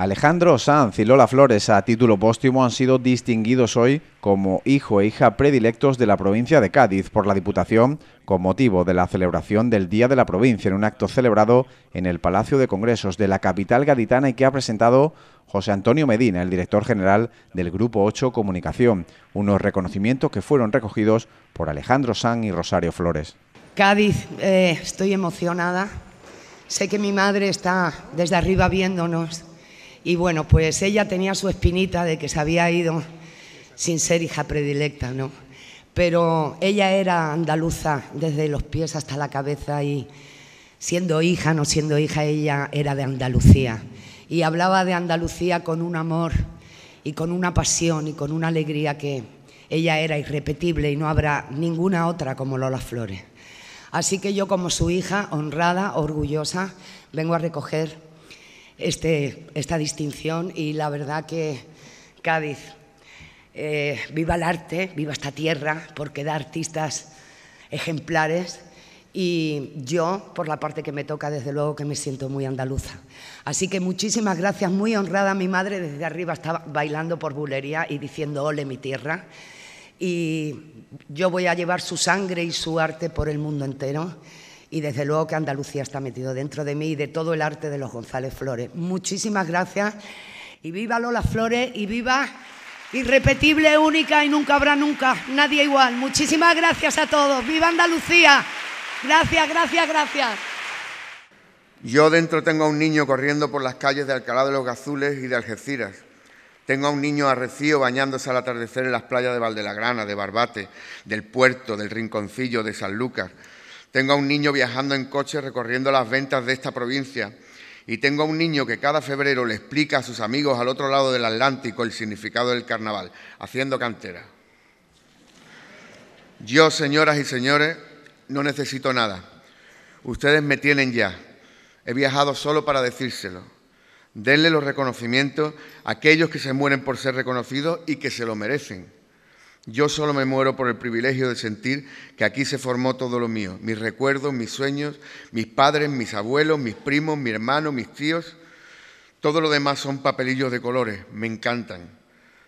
Alejandro Sanz y Lola Flores, a título póstumo, han sido distinguidos hoy como hijo e hija predilectos de la provincia de Cádiz por la Diputación con motivo de la celebración del Día de la Provincia en un acto celebrado en el Palacio de Congresos de la capital gaditana y que ha presentado José Antonio Medina, el director general del Grupo 8 Comunicación, unos reconocimientos que fueron recogidos por Alejandro Sanz y Rosario Flores. Cádiz, eh, estoy emocionada. Sé que mi madre está desde arriba viéndonos y bueno, pues ella tenía su espinita de que se había ido sin ser hija predilecta, ¿no? Pero ella era andaluza desde los pies hasta la cabeza y siendo hija, no siendo hija, ella era de Andalucía. Y hablaba de Andalucía con un amor y con una pasión y con una alegría que ella era irrepetible y no habrá ninguna otra como Lola Flores. Así que yo como su hija, honrada, orgullosa, vengo a recoger este, esta distinción y la verdad que Cádiz, eh, viva el arte, viva esta tierra, porque da artistas ejemplares y yo, por la parte que me toca, desde luego que me siento muy andaluza. Así que muchísimas gracias, muy honrada mi madre, desde arriba estaba bailando por bulería y diciendo ole mi tierra. Y yo voy a llevar su sangre y su arte por el mundo entero y desde luego que Andalucía está metido dentro de mí y de todo el arte de los González Flores. Muchísimas gracias y viva Lola Flores y viva irrepetible, única y nunca habrá nunca nadie igual. Muchísimas gracias a todos. Viva Andalucía. Gracias, gracias, gracias. Yo dentro tengo a un niño corriendo por las calles de Alcalá de los Gazules y de Algeciras. Tengo a un niño arrecío bañándose al atardecer en las playas de Valdelagrana, de Barbate, del Puerto, del Rinconcillo, de San Lucas. Tengo a un niño viajando en coche recorriendo las ventas de esta provincia y tengo a un niño que cada febrero le explica a sus amigos al otro lado del Atlántico el significado del carnaval, haciendo cantera. Yo, señoras y señores, no necesito nada. Ustedes me tienen ya. He viajado solo para decírselo. Denle los reconocimientos a aquellos que se mueren por ser reconocidos y que se lo merecen. Yo solo me muero por el privilegio de sentir que aquí se formó todo lo mío, mis recuerdos, mis sueños, mis padres, mis abuelos, mis primos, mi hermano, mis tíos. Todo lo demás son papelillos de colores, me encantan,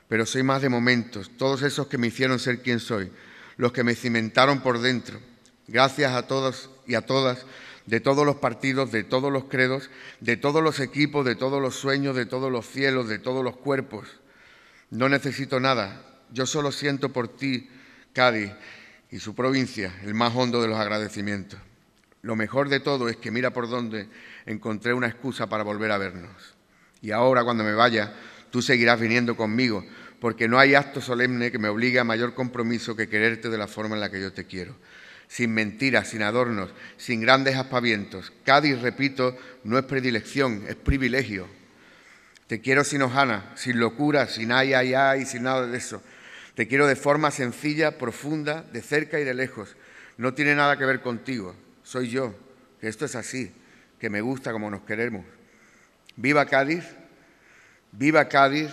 pero soy más de momentos, todos esos que me hicieron ser quien soy, los que me cimentaron por dentro. Gracias a todos y a todas de todos los partidos, de todos los credos, de todos los equipos, de todos los sueños, de todos los cielos, de todos los cuerpos. No necesito nada, yo solo siento por ti, Cádiz, y su provincia, el más hondo de los agradecimientos. Lo mejor de todo es que mira por dónde encontré una excusa para volver a vernos. Y ahora, cuando me vaya, tú seguirás viniendo conmigo, porque no hay acto solemne que me obligue a mayor compromiso que quererte de la forma en la que yo te quiero. Sin mentiras, sin adornos, sin grandes aspavientos. Cádiz, repito, no es predilección, es privilegio. Te quiero sin hojana, sin locura, sin ay, ay, ay, sin nada de eso te quiero de forma sencilla, profunda, de cerca y de lejos. No tiene nada que ver contigo. Soy yo, que esto es así, que me gusta como nos queremos. Viva Cádiz, viva Cádiz,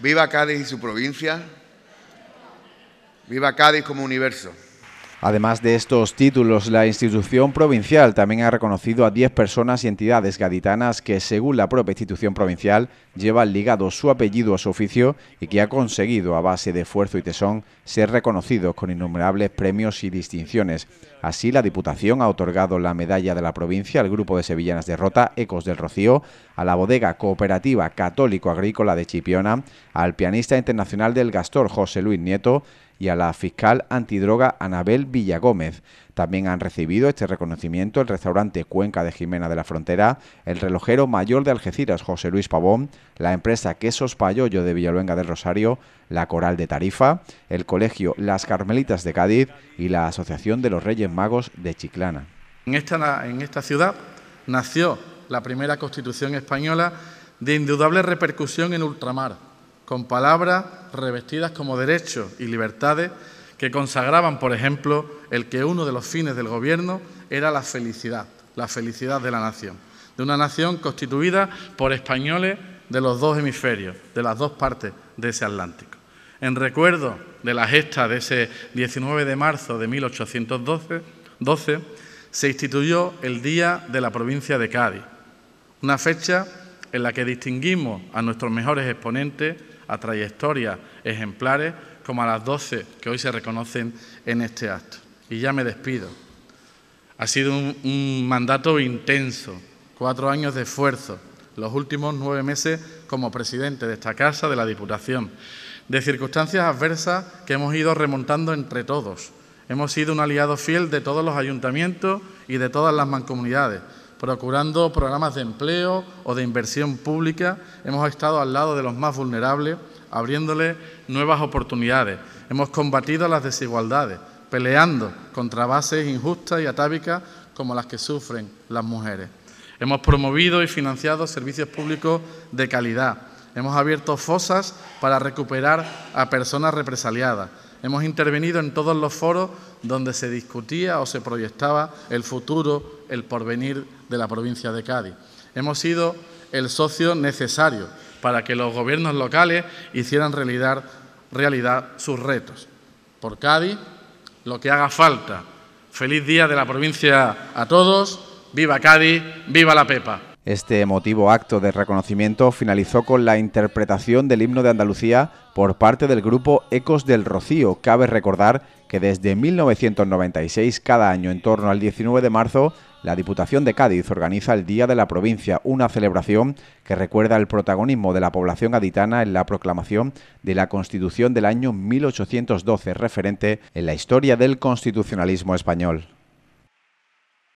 viva Cádiz y su provincia, viva Cádiz como universo. Además de estos títulos, la institución provincial también ha reconocido a 10 personas y entidades gaditanas que, según la propia institución provincial, llevan ligado su apellido a su oficio y que ha conseguido, a base de esfuerzo y tesón, ser reconocidos con innumerables premios y distinciones. Así, la Diputación ha otorgado la medalla de la provincia al Grupo de Sevillanas de Rota, Ecos del Rocío, a la bodega cooperativa católico-agrícola de Chipiona, al pianista internacional del Gastor José Luis Nieto, y a la fiscal antidroga Anabel Villagómez. También han recibido este reconocimiento el restaurante Cuenca de Jimena de la Frontera, el relojero mayor de Algeciras José Luis Pavón, la empresa Quesos Payollo de Villaluenga del Rosario, la Coral de Tarifa, el colegio Las Carmelitas de Cádiz y la Asociación de los Reyes Magos de Chiclana. En esta, en esta ciudad nació la primera constitución española de indudable repercusión en ultramar con palabras revestidas como derechos y libertades que consagraban, por ejemplo, el que uno de los fines del gobierno era la felicidad, la felicidad de la nación, de una nación constituida por españoles de los dos hemisferios, de las dos partes de ese Atlántico. En recuerdo de la gesta de ese 19 de marzo de 1812, se instituyó el Día de la Provincia de Cádiz, una fecha en la que distinguimos a nuestros mejores exponentes a trayectorias ejemplares como a las 12 que hoy se reconocen en este acto. Y ya me despido. Ha sido un, un mandato intenso, cuatro años de esfuerzo, los últimos nueve meses como presidente de esta Casa, de la Diputación, de circunstancias adversas que hemos ido remontando entre todos. Hemos sido un aliado fiel de todos los ayuntamientos y de todas las mancomunidades, procurando programas de empleo o de inversión pública. Hemos estado al lado de los más vulnerables, abriéndoles nuevas oportunidades. Hemos combatido las desigualdades, peleando contra bases injustas y atávicas como las que sufren las mujeres. Hemos promovido y financiado servicios públicos de calidad. Hemos abierto fosas para recuperar a personas represaliadas Hemos intervenido en todos los foros donde se discutía o se proyectaba el futuro, el porvenir de la provincia de Cádiz. Hemos sido el socio necesario para que los gobiernos locales hicieran realidad, sus retos. Por Cádiz, lo que haga falta. Feliz día de la provincia a todos. Viva Cádiz, viva la Pepa. Este emotivo acto de reconocimiento finalizó con la interpretación del himno de Andalucía por parte del grupo Ecos del Rocío. Cabe recordar que desde 1996, cada año en torno al 19 de marzo, la Diputación de Cádiz organiza el Día de la Provincia, una celebración que recuerda el protagonismo de la población gaditana en la proclamación de la Constitución del año 1812, referente en la historia del constitucionalismo español.